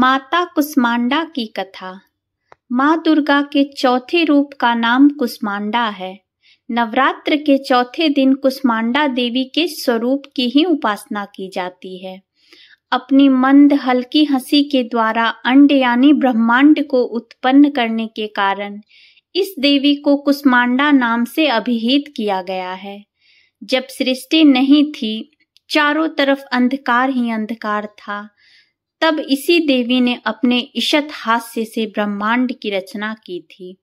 माता कुष्मांडा की कथा माँ दुर्गा के चौथे रूप का नाम कुष्मांडा है नवरात्र के चौथे दिन कुष्मांडा देवी के स्वरूप की ही उपासना की जाती है अपनी मंद हल्की हंसी के द्वारा अंड यानी ब्रह्मांड को उत्पन्न करने के कारण इस देवी को कुष्मांडा नाम से अभिहित किया गया है जब सृष्टि नहीं थी चारों तरफ अंधकार ही अंधकार था तब इसी देवी ने अपने ईशत हास्य से ब्रह्मांड की रचना की थी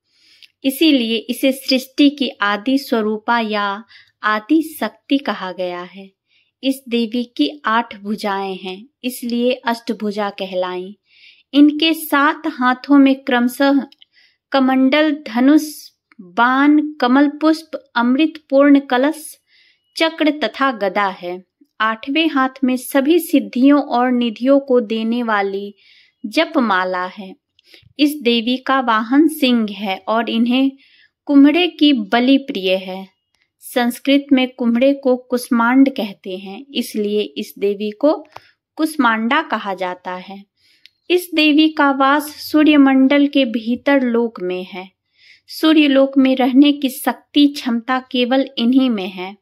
इसीलिए इसे सृष्टि की आदि स्वरूपा या आदि शक्ति कहा गया है इस देवी की आठ भुजाएं हैं इसलिए अष्टभुजा कहलाई इनके सात हाथों में क्रमशः कमंडल धनुष बाण कमल पुष्प अमृत पूर्ण कलश चक्र तथा गदा है आठवें हाथ में सभी सिद्धियों और निधियों को देने वाली जप माला है इस देवी का वाहन सिंह है और इन्हें कुम्हड़े की बलि प्रिय है संस्कृत में कुम्हड़े को कुष्मांड कहते हैं इसलिए इस देवी को कुष्मांडा कहा जाता है इस देवी का वास सूर्यमंडल के भीतर लोक में है सूर्य लोक में रहने की शक्ति क्षमता केवल इन्हीं में है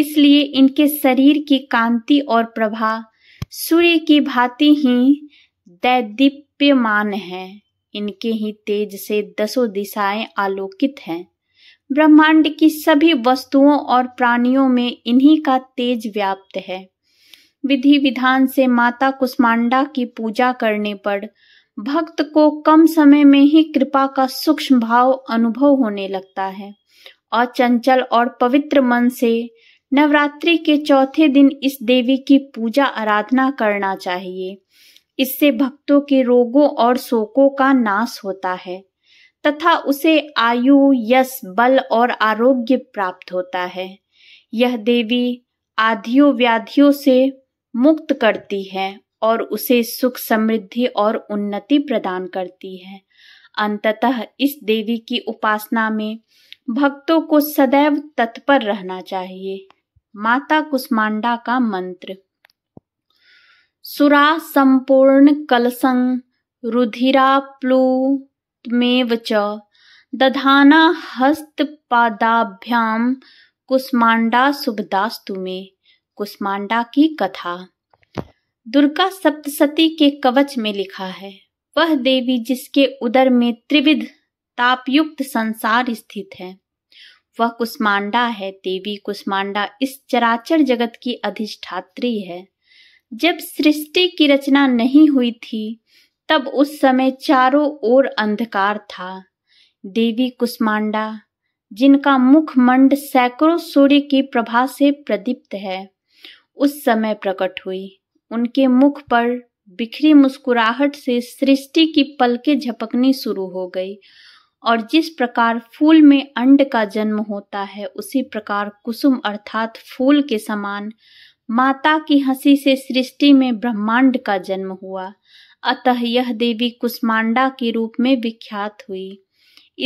इसलिए इनके शरीर की कांति और प्रभा सूर्य की भांति ही दैदीप्यमान है इनके ही तेज से दसों दिशाएं आलोकित हैं ब्रह्मांड की सभी वस्तुओं और प्राणियों में इन्हीं का तेज व्याप्त है विधि विधान से माता कुष्मांडा की पूजा करने पर भक्त को कम समय में ही कृपा का सूक्ष्म भाव अनुभव होने लगता है और चंचल और पवित्र मन से नवरात्रि के चौथे दिन इस देवी की पूजा आराधना करना चाहिए इससे भक्तों के रोगों और शोकों का नाश होता है तथा उसे आयु यश बल और आरोग्य प्राप्त होता है यह देवी आधियों व्याधियों से मुक्त करती है और उसे सुख समृद्धि और उन्नति प्रदान करती है अंततः इस देवी की उपासना में भक्तों को सदैव तत्पर रहना चाहिए माता कुष्मांडा का मंत्र सुरा संपूर्ण कलसंग रुधिरा च दधाना हस्तपादाभ्याम कुष्मांडा शुभदास्तु में कुष्मांडा की कथा दुर्गा सप्तसती के कवच में लिखा है वह देवी जिसके उदर में त्रिविध तापयुक्त संसार स्थित है वह कुष्मांडा है देवी कुष्मांडा इस चराचर जगत की अधिष्ठात्री है जब सृष्टि की रचना नहीं हुई थी तब उस समय चारों ओर अंधकार था देवी कुष्मांडा जिनका मुखमंड सैकड़ों सूर्य की प्रभा से प्रदीप्त है उस समय प्रकट हुई उनके मुख पर बिखरी मुस्कुराहट से सृष्टि की पलके झपकनी शुरू हो गई और जिस प्रकार फूल में अंड का जन्म होता है उसी प्रकार कुसुम अर्थात फूल के समान माता की हंसी से सृष्टि में ब्रह्मांड का जन्म हुआ अतः यह देवी कुष्मांडा के रूप में विख्यात हुई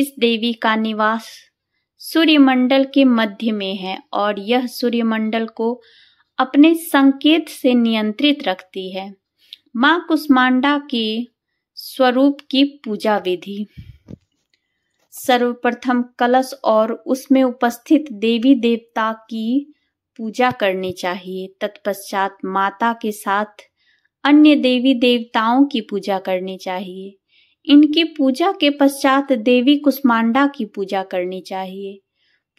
इस देवी का निवास सूर्यमंडल के मध्य में है और यह सूर्यमंडल को अपने संकेत से नियंत्रित रखती है माँ कुष्मांडा की स्वरूप की पूजा विधि सर्वप्रथम कलश और उसमें उपस्थित देवी देवता की पूजा करनी चाहिए तत्पश्चात माता के साथ अन्य देवी देवताओं की पूजा करनी चाहिए इनकी पूजा के पश्चात देवी कुष्मांडा की पूजा करनी चाहिए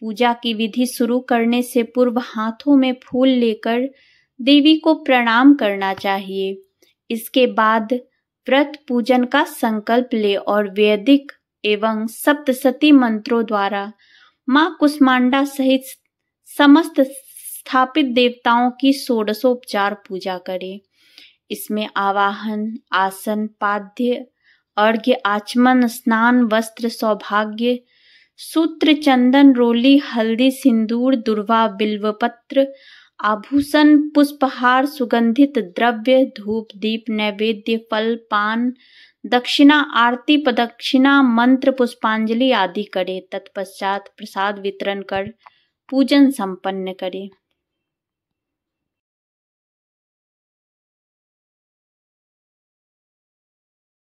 पूजा की विधि शुरू करने से पूर्व हाथों में फूल लेकर देवी को प्रणाम करना चाहिए इसके बाद व्रत पूजन का संकल्प ले और वैदिक एवं सप्तशती मंत्रों द्वारा माँ कुष्मांडा सहित समस्त स्थापित देवताओं की षोडशोपचार पूजा करें इसमें आवाहन आसन पाद्य अर्घ्य आचमन स्नान वस्त्र सौभाग्य सूत्र चंदन रोली हल्दी सिंदूर दुर्वा बिल्वपत्र आभूषण पुष्पहार सुगंधित द्रव्य धूप दीप नैवेद्य फल पान दक्षिणा आरती प्रदक्षिणा मंत्र पुष्पांजलि आदि करे तत्पश्चात प्रसाद वितरण कर पूजन संपन्न करे